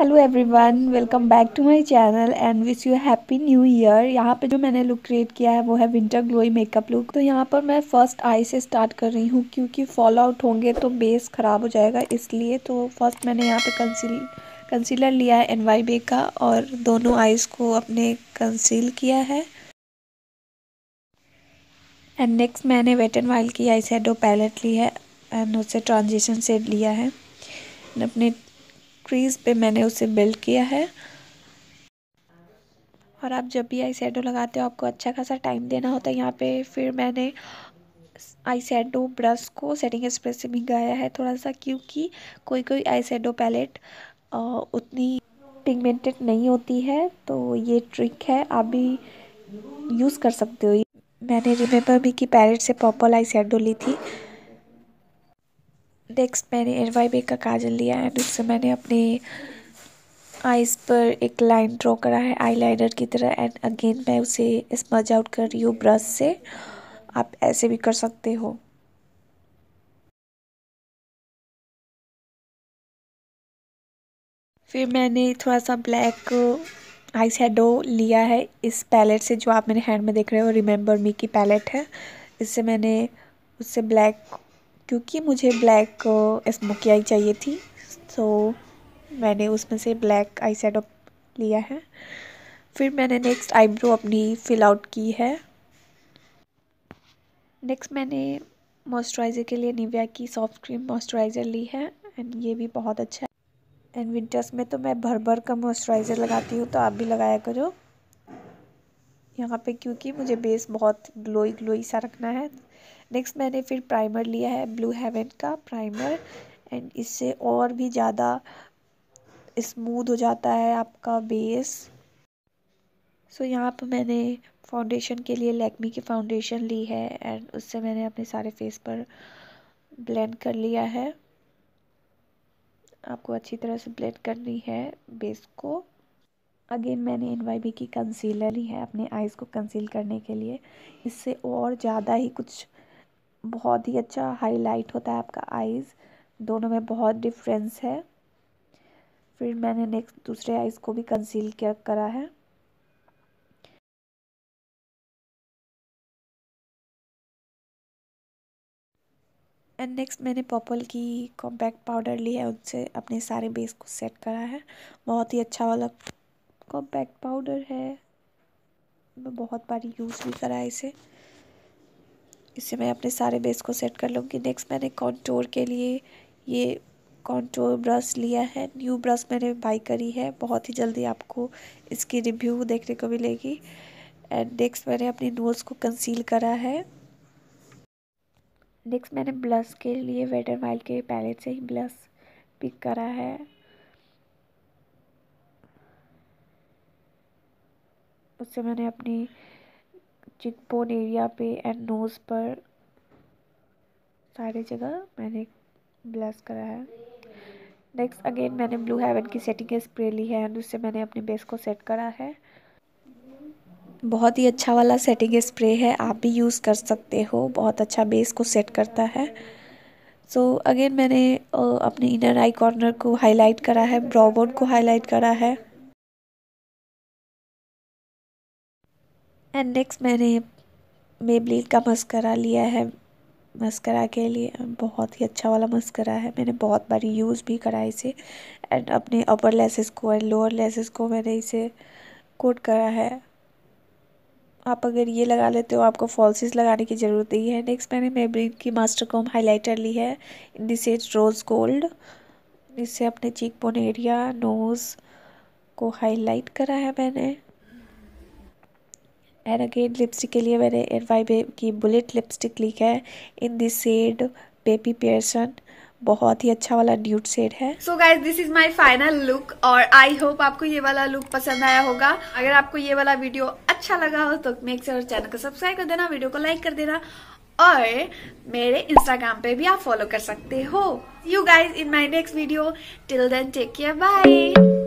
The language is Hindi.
hello everyone welcome back to my channel and wish you happy new year यहाँ पे जो मैंने लुक क्रिएट किया है वो है विंटर ग्लोई मेकअप लुक तो यहाँ पर मैं फर्स्ट आई से स्टार्ट कर रही हूँ क्योंकि फॉल आउट होंगे तो बेस ख़राब हो जाएगा इसलिए तो फर्स्ट मैंने यहाँ पे कंसील कंसीलर लिया है एन वाई बे का और दोनों आइज़ को अपने कंसील किया है एंड नेक्स्ट मैंने वेट एंड वाइल्ड की आई पैलेट ली है एंड उससे ट्रांजिशन सेट लिया है अपने क्रीज पे मैंने उसे बिल्ड किया है और आप जब भी आई सैडो लगाते हो आपको अच्छा खासा टाइम देना होता है यहाँ पे फिर मैंने आई सैडो ब्रश को सेटिंग स्प्रे से भिगाया है थोड़ा सा क्योंकि कोई कोई आई सैडो पैलेट उतनी पिगमेंटेड नहीं होती है तो ये ट्रिक है आप भी यूज़ कर सकते हो मैंने रिमेंबर भी की पैलेट से पर्पल आई सैडो ली थी नेक्स्ट मैंने एन वाई बी का काजल लिया है एंड उससे मैंने अपने आइज़ पर एक लाइन ड्रॉ करा है आईलाइनर की तरह एंड अगेन मैं उसे स्मज आउट कर रही हूँ ब्रश से आप ऐसे भी कर सकते हो फिर मैंने थोड़ा सा ब्लैक आई शेडो लिया है इस पैलेट से जो आप मेरे हैंड में देख रहे हो रिमेंबर मी की पैलेट है इससे मैंने उससे ब्लैक क्योंकि मुझे ब्लैक स्मोकी आई चाहिए थी सो मैंने उसमें से ब्लैक आई शेडो लिया है फिर मैंने नेक्स्ट आईब्रो अपनी फिल आउट की है नेक्स्ट मैंने मॉइस्चराइज़र के लिए निविया की सॉफ्ट क्रीम मॉइस्चराइज़र ली है एंड ये भी बहुत अच्छा है एंड विंटर्स में तो मैं भर भर का मॉइस्चराइज़र लगाती हूँ तो आप भी लगाया करो यहाँ पे क्योंकि मुझे बेस बहुत ग्लोई ग्लोई सा रखना है नेक्स्ट मैंने फिर प्राइमर लिया है ब्लू हेवन का प्राइमर एंड इससे और भी ज़्यादा स्मूद हो जाता है आपका बेस सो so, यहाँ पर मैंने फाउंडेशन के लिए लैक्मी की फाउंडेशन ली है एंड उससे मैंने अपने सारे फेस पर ब्लेंड कर लिया है आपको अच्छी तरह से ब्लेंड करनी है बेस को अगेन मैंने एन वाई बी की कंसीलर ली है अपने आइज़ को कंसील करने के लिए इससे और ज़्यादा ही कुछ बहुत ही अच्छा हाईलाइट होता है आपका आइज़ दोनों में बहुत डिफरेंस है फिर मैंने नेक्स्ट दूसरे आइज़ को भी कंसील किया करा है एंड नेक्स्ट मैंने पर्पल की कॉम्पैक्ट पाउडर ली है उनसे अपने सारे बेस को सेट करा है बहुत ही अच्छा वाला कॉम्पैक्ट पाउडर है मैं बहुत बार यूज़ भी करा है इसे इससे मैं अपने सारे बेस को सेट कर लूँगी नेक्स्ट मैंने कॉन्टोर के लिए ये कॉन्टोर ब्रश लिया है न्यू ब्रश मैंने बाई करी है बहुत ही जल्दी आपको इसकी रिव्यू देखने को मिलेगी एंड नेक्स्ट मैंने अपनी नोज़ को कंसील करा है नेक्स्ट मैंने ब्लश के लिए वेट एंड वाइल्ड के पैलेट से ही ब्लश पिक करा है उससे मैंने अपनी बोन एरिया पे एंड नोज़ पर सारी जगह मैंने ब्लस करा है नेक्स्ट अगेन मैंने ब्लू हेवन की सेटिंग स्प्रे ली है एंड उससे मैंने अपने बेस को सेट करा है बहुत ही अच्छा वाला सेटिंग स्प्रे है आप भी यूज़ कर सकते हो बहुत अच्छा बेस को सेट करता है सो so, अगेन मैंने अपने इनर आई कॉर्नर को हाईलाइट करा है ब्रॉबोन को हाईलाइट करा है एंड नेक्स्ट मैंने मेबलिन का मस्करा लिया है मस्करा के लिए बहुत ही अच्छा वाला मस्करा है मैंने बहुत बारी यूज़ भी करा इसे एंड अपने अपर लेसेस को एंड लोअर लेसेस को मैंने इसे कोट करा है आप अगर ये लगा लेते हो आपको फॉल्सिस लगाने की ज़रूरत नहीं है नेक्स्ट मैंने मेबलिन की मास्टर कॉम हाईलाइटर ली है इन दी रोज़ गोल्ड इससे अपने चीक बोन एरिया नोज़ को हाईलाइट करा है मैंने एंड अगेन लिपस्टिक के लिए मैंने एन वाई बे की बुलेट लिपस्टिक ली है in this shade baby Pearson बहुत ही अच्छा वाला न्यूट शेड है so guys this is my final look और आई होप आपको ये वाला लुक पसंद आया होगा अगर आपको ये वाला वीडियो अच्छा लगा हो तो मेक श्योर चैनल को सब्सक्राइब कर देना वीडियो को लाइक कर देना और मेरे इंस्टाग्राम पे भी आप फॉलो कर सकते हो you guys in my next video till then take care bye